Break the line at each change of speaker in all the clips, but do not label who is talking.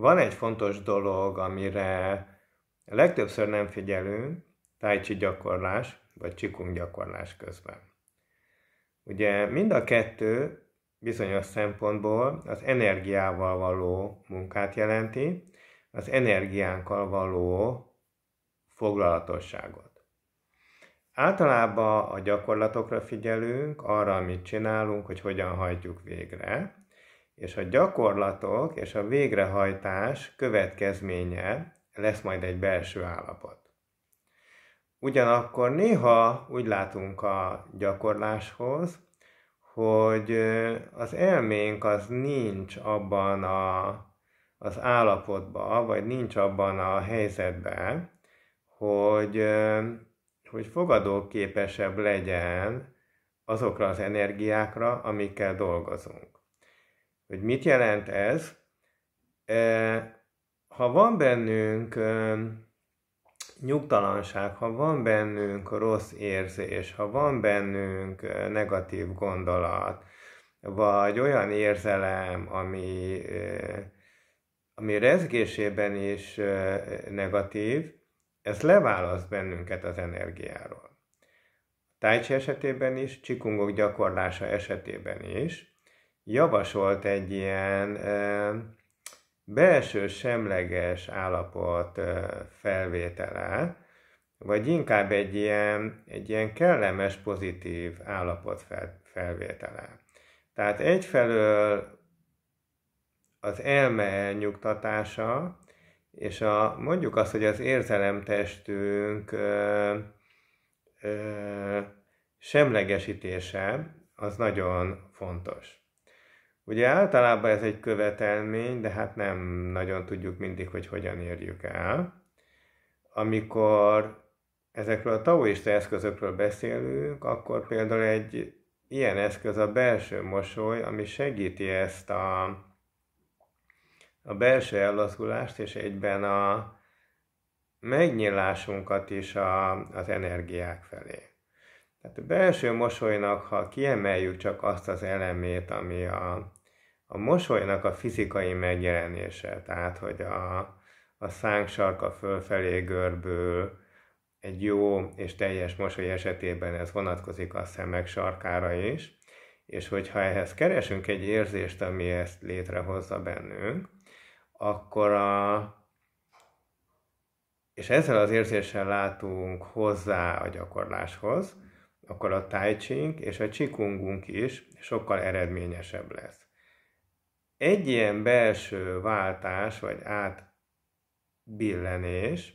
van egy fontos dolog, amire legtöbbször nem figyelünk, tájcsi gyakorlás, vagy csikung gyakorlás közben. Ugye mind a kettő bizonyos szempontból az energiával való munkát jelenti, az energiánkkal való foglalatosságot. Általában a gyakorlatokra figyelünk, arra, amit csinálunk, hogy hogyan hajtjuk végre, és a gyakorlatok és a végrehajtás következménye lesz majd egy belső állapot. Ugyanakkor néha úgy látunk a gyakorláshoz, hogy az elménk az nincs abban a, az állapotban, vagy nincs abban a helyzetben, hogy, hogy fogadóképesebb legyen azokra az energiákra, amikkel dolgozunk hogy mit jelent ez. Ha van bennünk nyugtalanság, ha van bennünk rossz érzés, ha van bennünk negatív gondolat, vagy olyan érzelem, ami, ami rezgésében is negatív, ez leválaszt bennünket az energiáról. Tájcsi esetében is, csikungok gyakorlása esetében is, javasolt egy ilyen belső semleges állapot felvétele, vagy inkább egy ilyen, egy ilyen kellemes, pozitív állapot felvétele. Tehát egyfelől az elme elnyugtatása, és a, mondjuk azt, hogy az érzelemtestünk ö, ö, semlegesítése, az nagyon fontos. Ugye általában ez egy követelmény, de hát nem nagyon tudjuk mindig, hogy hogyan érjük el. Amikor ezekről a taoista eszközökről beszélünk, akkor például egy ilyen eszköz a belső mosoly, ami segíti ezt a, a belső ellazulást, és egyben a megnyilásunkat is a, az energiák felé. Tehát a belső mosolynak, ha kiemeljük csak azt az elemét, ami a a mosolynak a fizikai megjelenése, tehát hogy a, a szánk sarka fölfelé görbül, egy jó és teljes mosoly esetében ez vonatkozik a szemek sarkára is, és hogyha ehhez keresünk egy érzést, ami ezt létrehozza bennünk, akkor a... és ezzel az érzéssel látunk hozzá a gyakorláshoz, akkor a tai és a csikungunk is sokkal eredményesebb lesz egy ilyen belső váltás vagy átbillenés,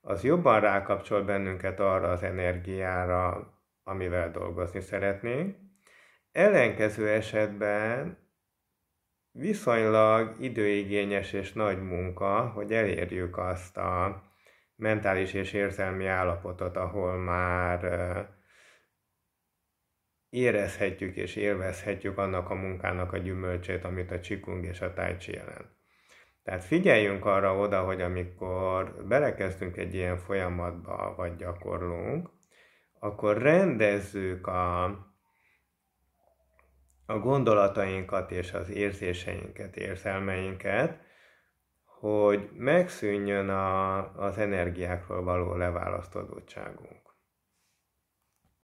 az jobban rákapcsol bennünket arra az energiára, amivel dolgozni szeretnénk. Ellenkező esetben viszonylag időigényes és nagy munka, hogy elérjük azt a mentális és érzelmi állapotot, ahol már érezhetjük és élvezhetjük annak a munkának a gyümölcsét, amit a csikung és a tájcsi jelent. Tehát figyeljünk arra oda, hogy amikor belekezdünk egy ilyen folyamatba, vagy gyakorlunk, akkor rendezzük a, a gondolatainkat és az érzéseinket, érzelmeinket, hogy megszűnjön a, az energiákról való leválasztódottságunk.